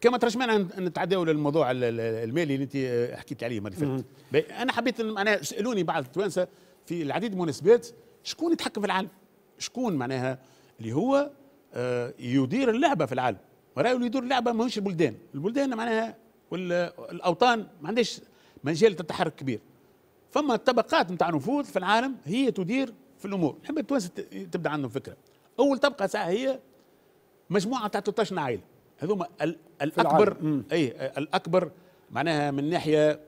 كما ترجمنا نتعداو للموضوع المالي اللي انت آه، حكيت عليه ما انا حبيت معناها سالوني بعض التوانسه في العديد من المناسبات شكون يتحكم في العالم شكون معناها اللي هو آه، يدير اللعبه في العالم رايه اللي يدير اللعبه ماهوش البلدان البلدان معناها والاوطان ما عندهاش مجال للتحرك كبير فما طبقات نتاع نفوذ في العالم هي تدير في الامور نحب التوانسه تبدا عندهم فكره اول طبقه ساعه هي مجموعه تاع 13 عائله هذوما الاكبر اي الاكبر معناها من ناحيه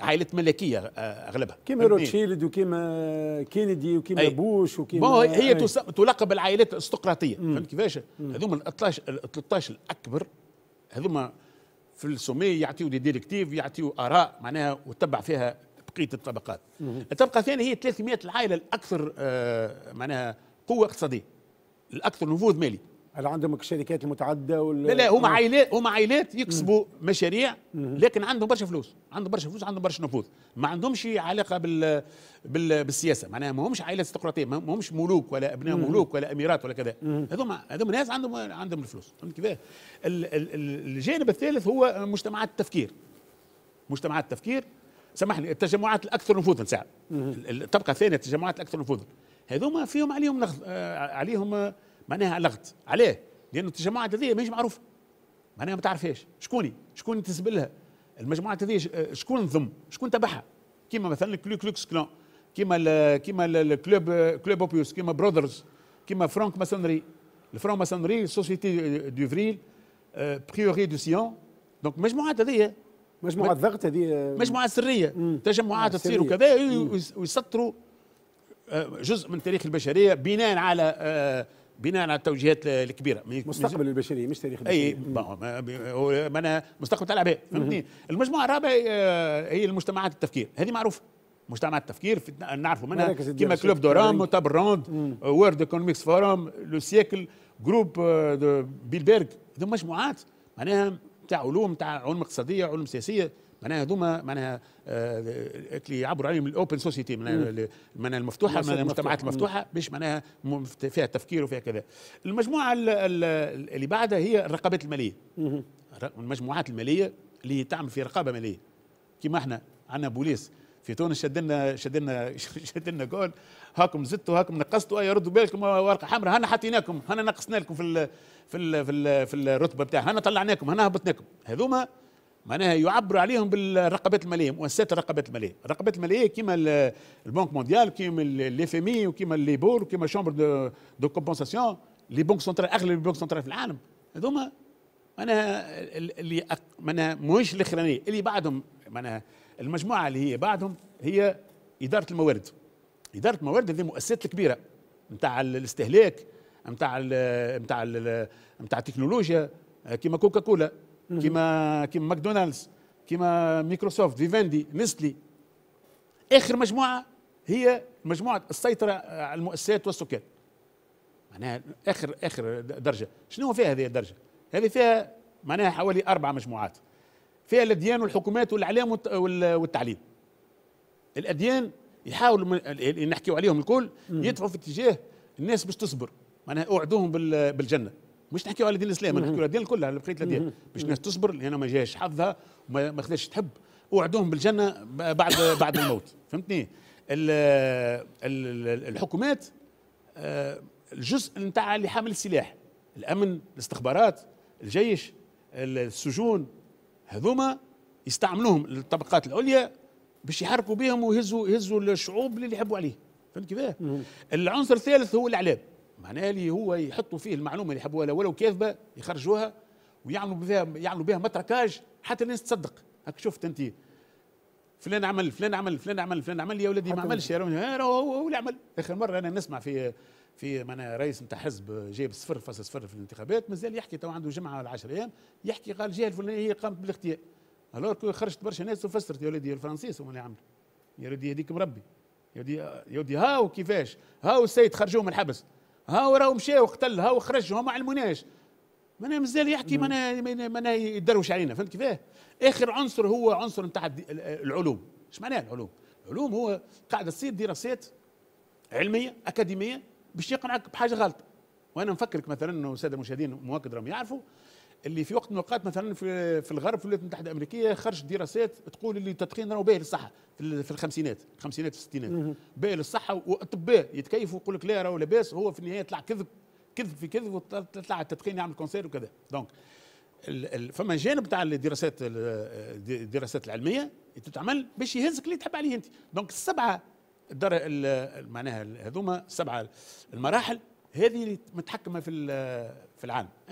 عائله ملكيه آه، اغلبها كيما روتشيلد وكيما كينيدي وكيما أي. بوش وكيما هي إيه. تلقب العائلات الاستقراطيه فهمت كيفاش هذوما ال 13 الاكبر هذوما في السومي يعطيو دي ديريكتيف يعطيو اراء معناها وتبع فيها بقيه الطبقات الطبقه الثانيه هي 300 العائله الاكثر آه معناها قوه اقتصاديه الاكثر نفوذ مالي هل عندهم الشركات المتعدده وال... لا لا هما آه. عائلات هما عائلات يكسبوا مشاريع لكن عندهم برشا فلوس عندهم برشا فلوس عندهم برشا نفوذ ما عندهمش علاقه بال... بال... بالسياسه معناها ما همش عائلات استقراطيه ما همش ملوك ولا ابناء مم. ملوك ولا اميرات ولا كذا هذوما هذوما ناس عندهم عندهم الفلوس فهمت كيفاه ال... ال... الجانب الثالث هو مجتمعات التفكير مجتمعات التفكير سامحني التجمعات الاكثر نفوذا ساعه الطبقه الثانيه التجمعات الاكثر نفوذا هذوما فيهم عليهم نخ... آه، عليهم معناها لغت عليه لانه التجمعات هذه ماهيش معروفه معناها ما تعرفهاش شكوني شكون تسب لها المجموعات هذه آه، شكون نظم شكون تبعها كيما مثلا كلو كلوكس كلان كيما كيما الكلوب كلوب اوبيوس كيما برودرز كيما فرانك ماسونري الفرانك ماسونري سوسيتي دو فريل بريوري دو سيون دونك مجموعات هذه مجموعة ضغط هذه آه، مجموعة سرية آه، تجمعات تصير وكذا ويسطروا جزء من تاريخ البشرية بناء على بناء على التوجيهات الكبيره مستقبل البشريه مش تاريخ البشريه اي معناها مستقبل تاع فهمتني المجموعه الرابعه آه، هي المجتمعات التفكير هذه معروفه مجتمع التفكير نعرفوا منها كيما كلوب دورام وتاب روند وورد ايكونوميكس فورم لو سيكل جروب بيلبرغ هذو مجموعات معناها تاع علوم تاع علوم اقتصاديه علوم سياسيه معناها هذوما معناها آه، اللي يعبروا عليهم الاوبن سوسيتي معناها المفتوحه معناها المجتمعات المفتوحه باش معناها فيها تفكير وفيها كذا المجموعه اللي بعدها هي الرقابات الماليه المجموعات الماليه اللي تعمل في رقابه ماليه كما احنا عندنا بوليس في تونس شد لنا شد لنا شد لنا جول هاكم زدتوا هاكم نقصتوا اي ردوا بالكم ورقه حمراء هنا حطيناكم هنا نقصنا لكم في الـ في الـ في, الـ في الرتبه بتاعها هنا طلعناكم هنا هبطناكم هذوما معناها يعبر عليهم بالرقابات الماليه مؤسسات الرقابات الماليه، الرقابات الماليه كيما البنك مونديال كيما الاف ام اي وكيما لي بور وكيما شامبر دو, دو كومبونساسيون لي بنك سنترال اغلب البنك سنترال في العالم هذوما معناها اللي معناها مش الاخرانيه اللي بعدهم معناها المجموعه اللي هي بعدهم هي اداره الموارد اداره الموارد هذه مؤسسات الكبيره نتاع الاستهلاك نتاع نتاع نتاع التكنولوجيا كيما كوكا كولا كيما كيما ماكدونالدز كيما مايكروسوفت فيفندي نسلي اخر مجموعه هي مجموعه السيطره على المؤسسات والسكان معناها اخر اخر درجه شنو فيها هذه الدرجه هذه فيها معناها حوالي اربع مجموعات فيها الاديان والحكومات والاعلام والتعليم الاديان يحاولوا نحكيو عليهم الكل يدفعوا في اتجاه الناس باش تصبر معناها اوعدوهم بالجنه مش نحكيو على دين الاسلام نحكيو على الدين كلها على بقيه الاديان باش الناس تصبر لان ما جاش حظها وما خلاش تحب وعدوهم بالجنه بعد بعد الموت فهمتني الـ الـ الحكومات آه، الجزء نتاع اللي حامل السلاح الامن الاستخبارات الجيش السجون هذوما يستعملوهم الطبقات العليا باش يحركوا بهم ويهزوا يهزوا الشعوب اللي يحبوا عليه فهمت كيفاه العنصر الثالث هو الاعلام معناها اللي هو يحطوا فيه المعلومه اللي يحبوها ولو كاذبه يخرجوها ويعملوا بها يعملوا بها متركاج حتى الناس تصدق هاك شفت انت فلان عمل فلان عمل فلان عمل فلان عمل يا ولدي ما عملش يا رمي هو اللي عمل اخر مره انا نسمع في في معنا رئيس نتاع حزب جايب صفر فاصل صفر في الانتخابات مازال يحكي تو عنده جمعه ولا 10 ايام يحكي قال الجهه الفلانيه هي قامت بالاغتيال الور خرجت برشا ناس وفسرت يا ولدي الفرنسيس هما اللي عملوا يا ولدي هذيك مربي يا ولدي يا ولدي هاو كيفاش هاو السيد خرجوه من الحبس ها وراهم مشى وقتل ها وخرج وما علموناش معناها مازال يحكي معناها معناها يدروش علينا فهمت كيفاه؟ اخر عنصر هو عنصر نتاع العلوم، اش معناها العلوم؟ العلوم هو قاعده تصير دراسات علميه اكاديميه باش يقنعك بحاجه غلط وانا نفكرك مثلا انه الساده المشاهدين مؤكد راهم يعرفوا اللي في وقت من الاوقات مثلا في في الغرب في الولايات المتحده الامريكيه خرجت دراسات تقول اللي التدخين راهو باهي للصحه في الخمسينات الخمسينات في الستينات باهي للصحه واطباء يتكيفوا يقول لك لا راهو لاباس هو في النهايه طلع كذب كذب في كذب وطلع التدخين يعمل كونسير وكذا دونك فما جانب تاع الدراسات الدراسات العلميه تتعمل باش يهزك اللي تحب عليه انت دونك السبعه معناها هذوما السبعه المراحل هذه متحكمه في في العالم